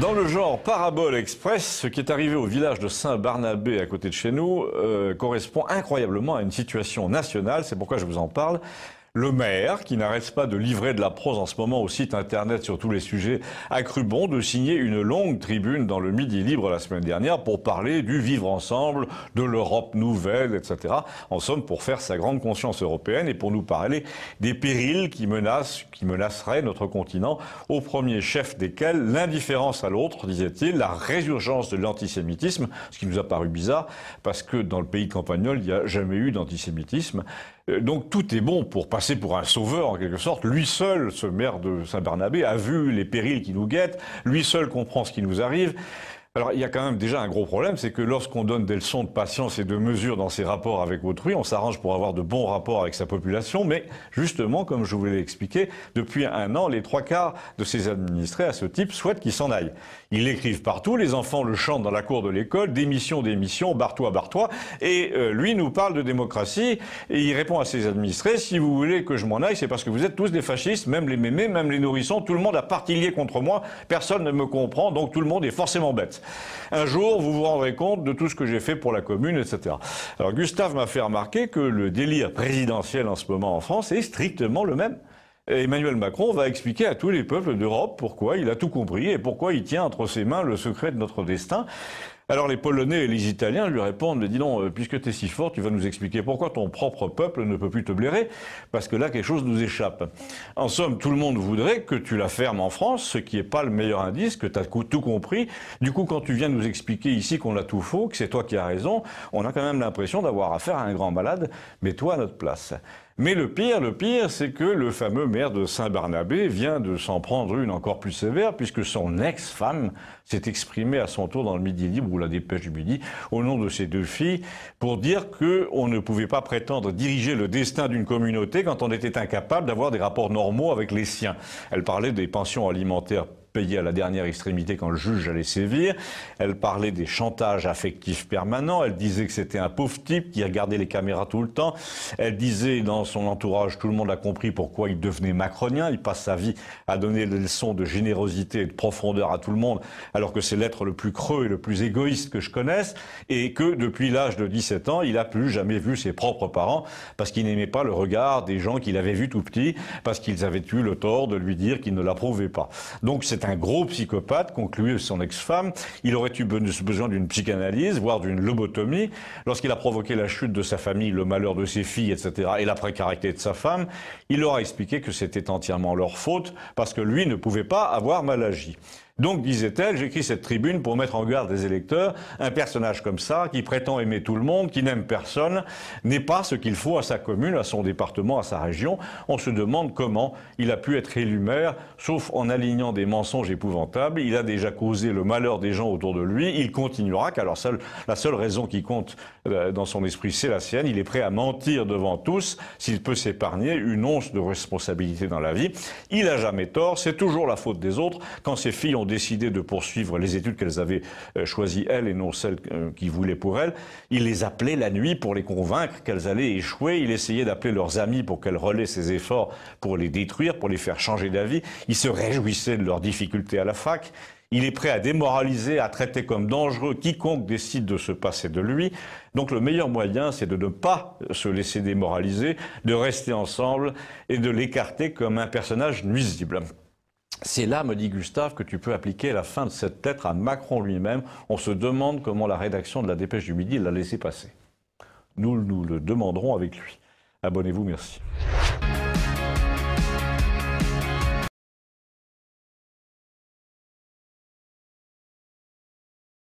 Dans le genre Parabole Express, ce qui est arrivé au village de Saint-Barnabé à côté de chez nous euh, correspond incroyablement à une situation nationale, c'est pourquoi je vous en parle le maire, qui n'arrête pas de livrer de la prose en ce moment au site internet sur tous les sujets, a cru bon de signer une longue tribune dans le Midi Libre la semaine dernière pour parler du vivre ensemble, de l'Europe nouvelle, etc. En somme, pour faire sa grande conscience européenne et pour nous parler des périls qui menacent, qui menaceraient notre continent, au premier chef desquels l'indifférence à l'autre, disait-il, la résurgence de l'antisémitisme, ce qui nous a paru bizarre, parce que dans le pays campagnol, il n'y a jamais eu d'antisémitisme. Euh, donc tout est bon pour passer c'est pour un sauveur en quelque sorte. Lui seul, ce maire de Saint-Bernabé, a vu les périls qui nous guettent, lui seul comprend ce qui nous arrive. Alors il y a quand même déjà un gros problème, c'est que lorsqu'on donne des leçons de patience et de mesure dans ses rapports avec autrui, on s'arrange pour avoir de bons rapports avec sa population, mais justement, comme je vous l'ai expliqué, depuis un an, les trois quarts de ses administrés à ce type souhaitent qu'il s'en aille. Ils l'écrivent partout, les enfants le chantent dans la cour de l'école, démission, démission, barre-toi, barre-toi, et euh, lui nous parle de démocratie, et il répond à ses administrés, si vous voulez que je m'en aille, c'est parce que vous êtes tous des fascistes, même les mémés, même les nourrissons, tout le monde a partillé contre moi, personne ne me comprend, donc tout le monde est forcément bête. Un jour, vous vous rendrez compte de tout ce que j'ai fait pour la commune, etc. Alors Gustave m'a fait remarquer que le délire présidentiel en ce moment en France est strictement le même. Emmanuel Macron va expliquer à tous les peuples d'Europe pourquoi il a tout compris et pourquoi il tient entre ses mains le secret de notre destin. Alors les Polonais et les Italiens lui répondent, mais dis donc, euh, puisque tu es si fort, tu vas nous expliquer pourquoi ton propre peuple ne peut plus te blairer, parce que là, quelque chose nous échappe. En somme, tout le monde voudrait que tu la fermes en France, ce qui n'est pas le meilleur indice, que tu as tout compris. Du coup, quand tu viens nous expliquer ici qu'on a tout faux, que c'est toi qui as raison, on a quand même l'impression d'avoir affaire à un grand malade, mais toi à notre place. Mais le pire, le pire, c'est que le fameux maire de Saint-Barnabé vient de s'en prendre une encore plus sévère, puisque son ex-femme s'est exprimée à son tour dans le Midi Libre la dépêche du midi au nom de ses deux filles pour dire qu'on ne pouvait pas prétendre diriger le destin d'une communauté quand on était incapable d'avoir des rapports normaux avec les siens. Elle parlait des pensions alimentaires à la dernière extrémité quand le juge allait sévir. Elle parlait des chantages affectifs permanents. Elle disait que c'était un pauvre type qui regardait les caméras tout le temps. Elle disait dans son entourage, tout le monde a compris pourquoi il devenait macronien. Il passe sa vie à donner des leçons de générosité et de profondeur à tout le monde, alors que c'est l'être le plus creux et le plus égoïste que je connaisse. Et que depuis l'âge de 17 ans, il a plus jamais vu ses propres parents parce qu'il n'aimait pas le regard des gens qu'il avait vus tout petit, parce qu'ils avaient eu le tort de lui dire qu'il ne l'approuvaient pas. Donc c'est un gros psychopathe, conclut son ex-femme. Il aurait eu besoin d'une psychanalyse, voire d'une lobotomie. Lorsqu'il a provoqué la chute de sa famille, le malheur de ses filles, etc., et la précarité de sa femme, il leur a expliqué que c'était entièrement leur faute, parce que lui ne pouvait pas avoir mal agi. Donc, disait-elle, j'écris cette tribune pour mettre en garde les électeurs. Un personnage comme ça, qui prétend aimer tout le monde, qui n'aime personne, n'est pas ce qu'il faut à sa commune, à son département, à sa région. On se demande comment il a pu être élu maire, sauf en alignant des mensonges épouvantables. Il a déjà causé le malheur des gens autour de lui. Il continuera, car la seule raison qui compte euh, dans son esprit, c'est la sienne. Il est prêt à mentir devant tous s'il peut s'épargner une once de responsabilité dans la vie. Il a jamais tort. C'est toujours la faute des autres quand ses filles ont décidé de poursuivre les études qu'elles avaient euh, choisies elles et non celles euh, qu'ils voulaient pour elles. Il les appelait la nuit pour les convaincre qu'elles allaient échouer. Il essayait d'appeler leurs amis pour qu'elles relaient ses efforts pour les détruire, pour les faire changer d'avis. Il se réjouissait de leurs difficultés à la fac. Il est prêt à démoraliser, à traiter comme dangereux quiconque décide de se passer de lui. Donc le meilleur moyen, c'est de ne pas se laisser démoraliser, de rester ensemble et de l'écarter comme un personnage nuisible. C'est là, me dit Gustave, que tu peux appliquer la fin de cette lettre à Macron lui-même. On se demande comment la rédaction de la dépêche du midi l'a laissé passer. Nous nous le demanderons avec lui. Abonnez-vous, merci.